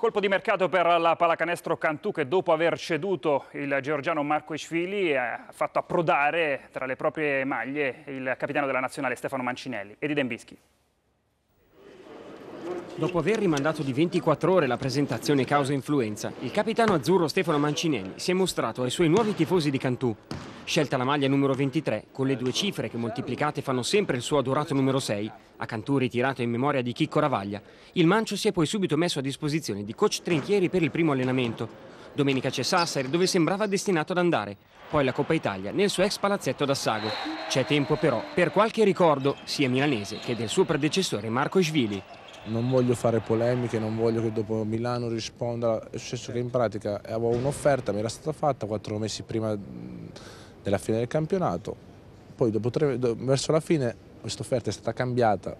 Colpo di mercato per la pallacanestro Cantù che dopo aver ceduto il georgiano Marco Isfili eh, ha fatto approdare tra le proprie maglie il capitano della nazionale Stefano Mancinelli. Edi Dembischi. Dopo aver rimandato di 24 ore la presentazione causa influenza, il capitano azzurro Stefano Mancinelli si è mostrato ai suoi nuovi tifosi di Cantù. Scelta la maglia numero 23, con le due cifre che moltiplicate fanno sempre il suo adorato numero 6, a Cantù ritirato in memoria di Chicco Ravaglia, il Mancio si è poi subito messo a disposizione di coach Trinchieri per il primo allenamento. Domenica c'è Sassari, dove sembrava destinato ad andare, poi la Coppa Italia nel suo ex palazzetto d'Assago. C'è tempo però per qualche ricordo, sia milanese che del suo predecessore Marco Svili non voglio fare polemiche, non voglio che dopo Milano risponda, è successo che in pratica avevo un'offerta, mi era stata fatta quattro mesi prima della fine del campionato, poi tre, verso la fine questa offerta è stata cambiata,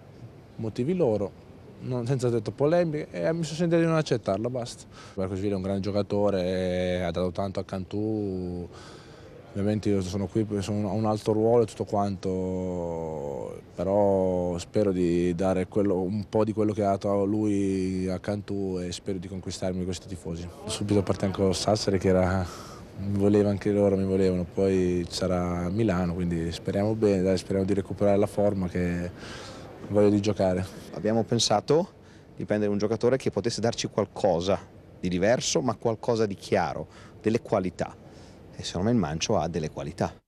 motivi loro, non, senza detto polemiche, e mi sono sentito di non accettarla, basta. Marco Svile è un gran giocatore, eh, ha dato tanto a Cantù, Ovviamente io sono qui, sono, ho un alto ruolo e tutto quanto, però spero di dare quello, un po' di quello che ha dato a lui a Cantù e spero di conquistarmi questi tifosi. Subito parte anche Sassari che era, mi voleva anche loro, mi volevano, poi sarà Milano, quindi speriamo bene, dai, speriamo di recuperare la forma che voglio di giocare. Abbiamo pensato di prendere un giocatore che potesse darci qualcosa di diverso, ma qualcosa di chiaro, delle qualità e secondo me il Mancio ha delle qualità.